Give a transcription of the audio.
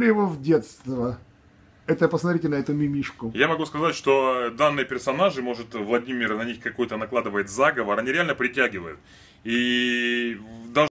вернули его в детство. Это посмотрите на эту мимишку. Я могу сказать, что данные персонажи, может, Владимир на них какой-то накладывает заговор, они реально притягивают. И